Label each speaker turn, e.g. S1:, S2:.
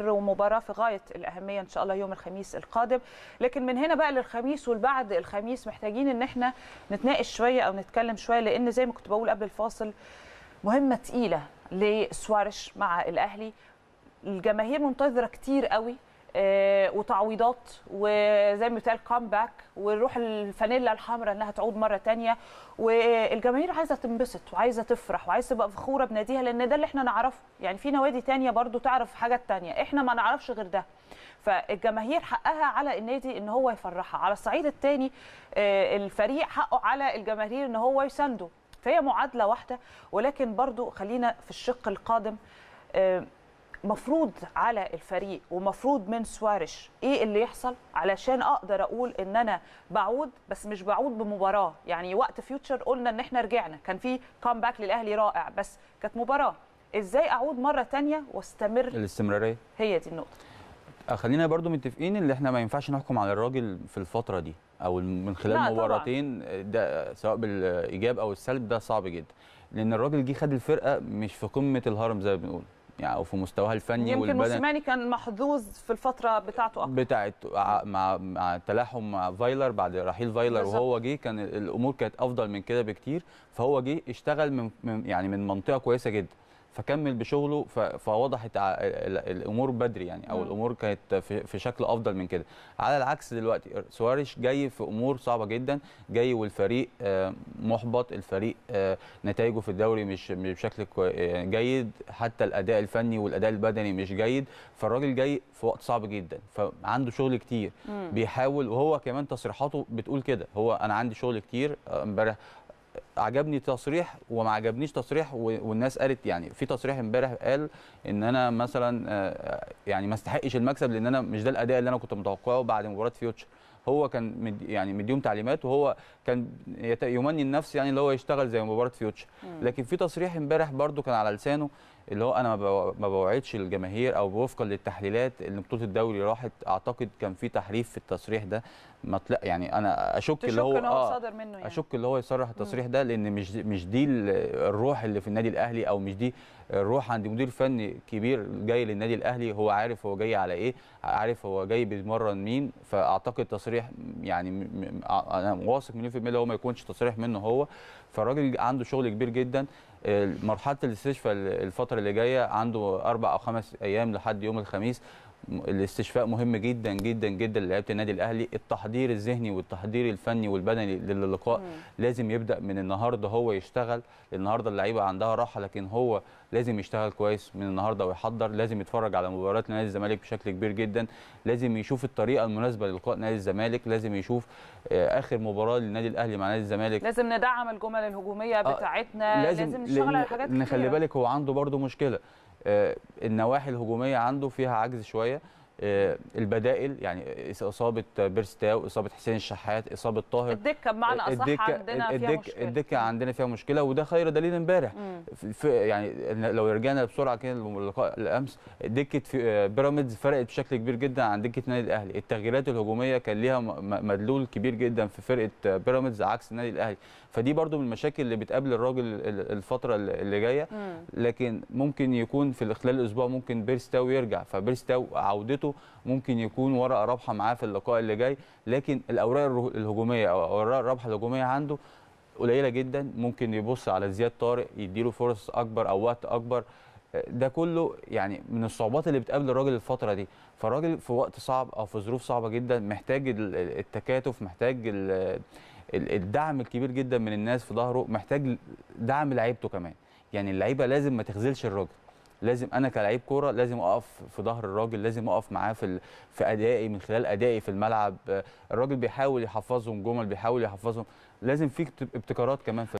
S1: ومباراه في غايه الاهميه ان شاء الله يوم الخميس القادم لكن من هنا بقى للخميس والبعد الخميس محتاجين ان احنا نتناقش شويه او نتكلم شويه لان زي ما كنت بقول قبل الفاصل مهمه تقيله لسوارش مع الاهلي الجماهير منتظره كتير قوي آه، وتعويضات وزي ما بيتقال كامباك والروح الفانيلا الحمراء انها تعود مره ثانيه والجماهير عايزه تنبسط وعايزه تفرح وعايزه تبقى فخوره بناديها لان ده اللي احنا نعرفه يعني في نوادي ثانيه برضو تعرف حاجات ثانيه احنا ما نعرفش غير ده فالجماهير حقها على النادي ان هو يفرحها على الصعيد الثاني آه، الفريق حقه على الجماهير ان هو يسانده فهي معادله واحده ولكن برضو خلينا في الشق القادم آه، مفروض على الفريق ومفروض من سوارش ايه اللي يحصل علشان اقدر اقول ان انا بعود بس مش بعود بمباراه يعني وقت فيوتشر قلنا ان احنا رجعنا كان في باك للاهلي رائع بس كانت مباراه ازاي اعود مره تانية واستمر
S2: الاستمراريه هي دي النقطه آه، خلينا برضو متفقين ان احنا ما ينفعش نحكم على الراجل في الفتره دي او من خلال مباراتين ده سواء بالايجاب او السلب ده صعب جدا لان الراجل جه خد الفرقه مش في قمه الهرم زي ما بنقول يعني او في مستواها الفني يمكن والبدن يمكن موسيماني
S1: كان محظوظ في الفتره بتاعته اكتر
S2: بتاعت آه، مع مع تلاحم مع فايلر بعد رحيل فايلر بالزبط. وهو جه كان الامور كانت افضل من كده بكتير فهو جه اشتغل من يعني من منطقه كويسه جدا فكمل بشغله فوضحت الامور بدري يعني او الامور كانت في شكل افضل من كده على العكس دلوقتي سواريش جاي في امور صعبه جدا جاي والفريق آه، محبط الفريق آه، نتائجه في الدوري مش بشكل آه، جيد حتى الاداء الفني والاداء البدني مش جيد فالراجل جاي في وقت صعب جدا فعنده شغل كتير بيحاول وهو كمان تصريحاته بتقول كده هو انا عندي شغل كتير امبارح عجبني تصريح وما عجبنيش تصريح والناس قالت يعني في تصريح امبارح قال ان انا مثلا آه، آه، يعني ما استحقش المكسب لان انا مش ده الاداء اللي انا كنت متوقعه بعد مباراه فيوتشر هو كان يعني مديهم تعليمات وهو كان يمني النفس يعني اللي هو يشتغل زي مباراه فيوتشر لكن في تصريح امبارح برده كان على لسانه اللي هو انا ما بوعدش الجماهير او وفقا للتحليلات ان بطوله الدوري راحت اعتقد كان في تحريف في التصريح ده ما يعني انا اشك اللي هو اه صادر منه يعني. اشك اللي هو يصرح التصريح ده لان مش مش دي الروح اللي في النادي الاهلي او مش دي الروح عند مدير فني كبير جاي للنادي الاهلي هو عارف هو جاي على ايه عارف هو جاي بيتمرن مين فاعتقد تصريح تصريح يعني انا واثق مليون في الميه هو ما يكونش تصريح منه هو فالراجل عنده شغل كبير جدا مرحله الاستشفاء الفتره اللي جايه عنده اربع او خمس ايام لحد يوم الخميس الاستشفاء مهم جدا جدا جدا لعيبه النادي الاهلي التحضير الذهني والتحضير الفني والبدني للقاء لازم يبدا من النهارده هو يشتغل النهارده اللعيبه عندها راحه لكن هو لازم يشتغل كويس من النهارده ويحضر لازم يتفرج على مباريات نادي الزمالك بشكل كبير جدا لازم يشوف الطريقه المناسبه للقاء نادي الزمالك لازم يشوف آه، اخر مباراه للنادي الاهلي مع نادي الزمالك لازم
S1: ندعم الجمل الهجوميه آه، بتاعتنا لازم, لازم لان, لأن خلي بالك
S2: هو عنده برضه مشكله آه، النواحي الهجوميه عنده فيها عجز شويه آه، البدائل يعني اصابه بيرستاو اصابه حسين الشحات اصابه طاهر
S1: الدكه بمعنى آه، اصح الدكة عندنا الدكة فيها مشكله
S2: الدكه عندنا فيها مشكله وده خير دليل امبارح يعني لو رجعنا بسرعه كده للقاء الامس دكه آه، بيراميدز فرقت بشكل كبير جدا عن دكه النادي الاهلي التغييرات الهجوميه كان ليها مدلول كبير جدا في فرقه بيراميدز عكس النادي الاهلي فدي برضو من المشاكل اللي بتقابل الراجل الفتره اللي جايه لكن ممكن يكون في خلال اسبوع ممكن بيرستاو يرجع فبيرستاو عودته شخصيته ممكن يكون ورقه رابحه معاه في اللقاء اللي جاي لكن الاوراق الهجوميه او اوراق الرابحه الهجوميه عنده قليله جدا ممكن يبص على زياد طارق يديله فرص اكبر او وقت اكبر ده كله يعني من الصعوبات اللي بتقابل الراجل الفتره دي فالراجل في وقت صعب او في ظروف صعبه جدا محتاج التكاتف محتاج الدعم الكبير جدا من الناس في ظهره محتاج دعم لعيبته كمان يعني اللعيبه لازم ما تخذلش الراجل لازم انا كلاعب كوره لازم اقف في ظهر الراجل لازم اقف معاه في في ادائي من خلال ادائي في الملعب الراجل بيحاول يحفظهم جمل بيحاول يحفظهم لازم في ابتكارات كمان في